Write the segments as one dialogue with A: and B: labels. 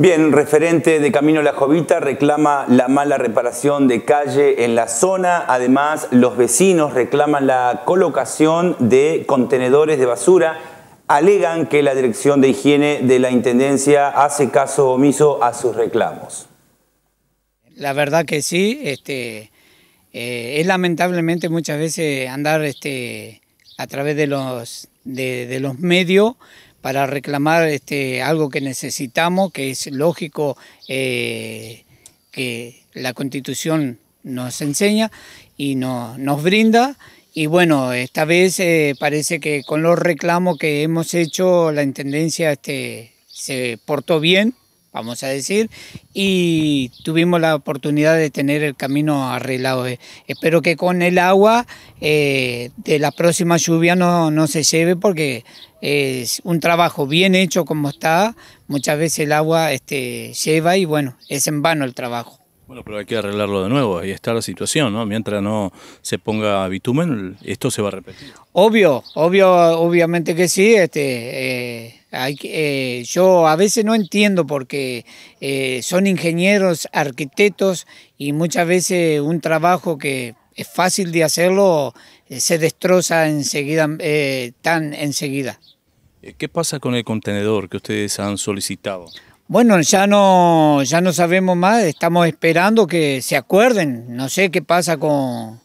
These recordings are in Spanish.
A: Bien, referente de Camino La Jovita reclama la mala reparación de calle en la zona. Además, los vecinos reclaman la colocación de contenedores de basura. Alegan que la Dirección de Higiene de la Intendencia hace caso omiso a sus reclamos.
B: La verdad que sí, este, eh, es lamentablemente muchas veces andar este, a través de los, de los medios para reclamar este, algo que necesitamos, que es lógico eh, que la Constitución nos enseña y nos brinda. Y bueno, esta vez eh, parece que con los reclamos que hemos hecho, la Intendencia este, se portó bien vamos a decir, y tuvimos la oportunidad de tener el camino arreglado. Eh, espero que con el agua eh, de la próxima lluvia no, se lleve porque es un trabajo bien hecho como está, muchas veces el agua este, lleva y bueno, es en vano el trabajo.
A: Bueno, pero hay que arreglarlo de nuevo, ahí está la situación, ¿no? Mientras no se ponga bitumen, esto se va a repetir.
B: Obvio, obvio, obviamente que sí, este, eh, eh, yo a veces no entiendo porque eh, son ingenieros, arquitectos y muchas veces un trabajo que es fácil de hacerlo se destroza enseguida, tan enseguida.
A: ¿Qué pasa con el contenedor que ustedes han solicitado?
B: Bueno, ya no, ya no sabemos más, estamos esperando que se acuerden, no sé qué pasa con,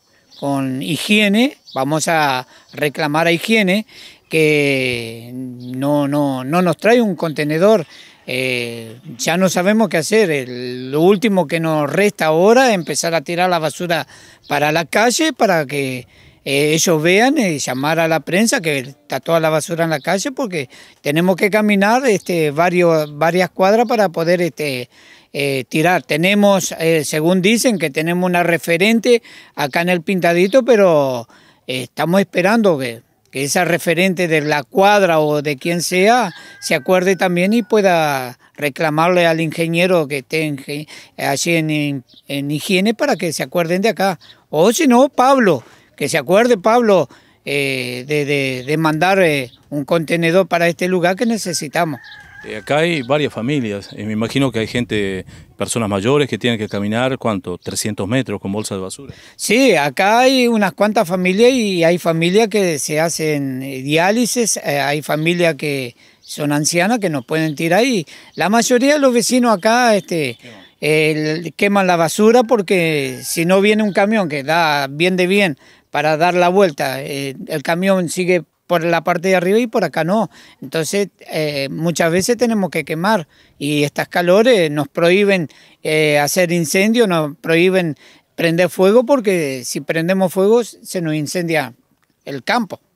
B: higiene, vamos a reclamar a higiene que no, no, no nos trae un contenedor, eh, ya no sabemos qué hacer, lo último que nos resta ahora es empezar a tirar la basura para la calle para que eh, ellos vean y eh, llamar a la prensa que está toda la basura en la calle porque tenemos que caminar este, varios, varias cuadras para poder este, eh, tirar. Tenemos, según dicen, que tenemos una referente acá en el Pintadito, pero estamos esperando que, que esa referente de la cuadra o de quien sea se acuerde también y pueda reclamarle al ingeniero que esté allí en, en higiene para que se acuerden de acá. O si no, Pablo, que se acuerde Pablo eh, de, mandar eh, un contenedor para este lugar que necesitamos.
A: Eh, acá hay varias familias, me imagino que hay gente, personas mayores que tienen que caminar, ¿cuánto? 300 metros con bolsas de basura.
B: Sí, acá hay unas cuantas familias y hay familias que se hacen diálisis, hay familias que son ancianas que nos pueden tirar ahí. la mayoría de los vecinos acá este, el, queman la basura porque si no viene un camión que da bien de bien para dar la vuelta, eh, el camión sigue por la parte de arriba y por acá no. Entonces, eh, muchas veces tenemos que quemar y estas calores nos prohíben eh, hacer incendio nos prohíben prender fuego porque si prendemos fuego se nos incendia el campo.